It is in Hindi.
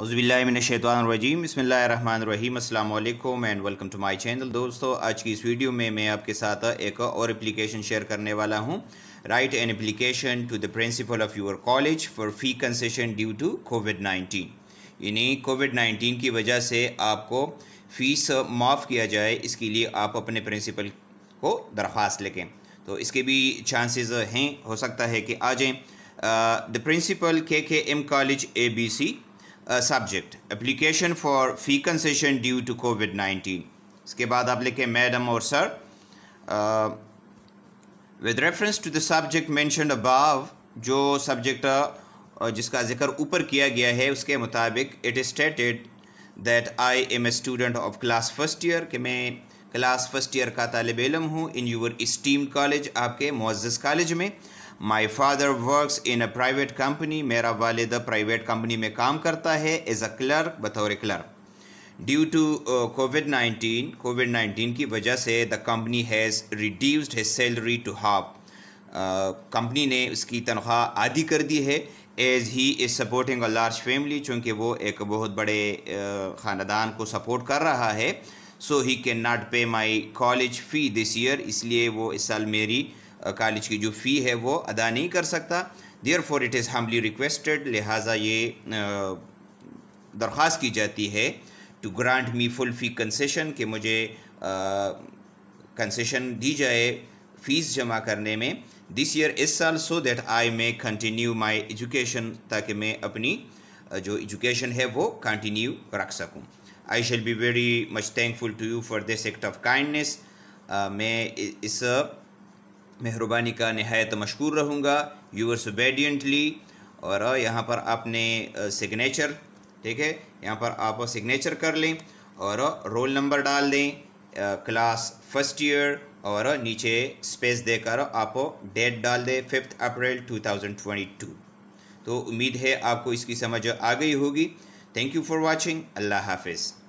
उज़बिल्लाशैतवानरजीम बसमीम अल्लाम and welcome to my channel दोस्तों आज की इस वीडियो में मैं आपके साथ एक और एप्लीकेशन शेयर करने वाला हूँ write an application to the principal of your college for fee concession due to covid nineteen यानी कोविड नाइन्टीन की वजह से आपको फ़ीस माफ़ किया जाए इसके लिए आप अपने प्रिंसिपल को दरख्वास्त लिखें तो इसके भी चांसेस हैं हो सकता है कि आ जाएँ द प्रिंसिपल के K M college A B C uh, subject application for fee concession due to covid 19 इसके बाद आप लिखें मैडम और sir with reference to the subject mention above जो सब्जेक्ट जिसका जिक्र ऊपर किया गया है उसके मुताबिक it is stated that I am a student of class first year कि मैं क्लास फर्स्ट ईयर का तालब इलम हूँ इन यूर इस्टीम कॉलेज आपके मुआज़ कॉलेज में my father work in a private company मेरा वालद प्राइवेट कंपनी में काम करता है एज अ क्लर्क बतौर clerk due to covid nineteen covid nineteen की वजह से the company has reduced he salary to half company ने उसकी तनख्वाह आधी कर दी है as he is supporting a large family चूँकि वो एक बहुत बड़े uh, ख़ानदान को सपोर्ट कर रहा है सो ही can not pay my college fee this year इसलिए वो इस साल मेरी uh, कॉलेज की जो फ़ी है वो अदा नहीं कर सकता therefore it is humbly requested लिहाजा ये दरख्वास्त की जाती है to grant me full fee concession के मुझे कंसेशन दी जाए फ़ीस जमा करने में दिस ईयर इस साल so that I may continue my education ताकि मैं अपनी जो एजुकेशन है वो कंटिन्यू रख सकूँ I shall be very much thankful to you for this act of kindness मैं इस मेहरबानी का नहायत मशहूर रहूँगा यूवर्स ओबेडियंटली और यहाँ पर आपने सिग्नेचर ठीक है यहाँ पर आप सिग्नेचर कर लें और रोल नंबर डाल दें क्लास फर्स्ट ईयर और नीचे स्पेस देकर आप डेट डाल दें फिफ्थ अप्रैल 2022 तो उम्मीद है आपको इसकी समझ आ गई होगी थैंक यू फॉर वाचिंग अल्लाह हाफिज़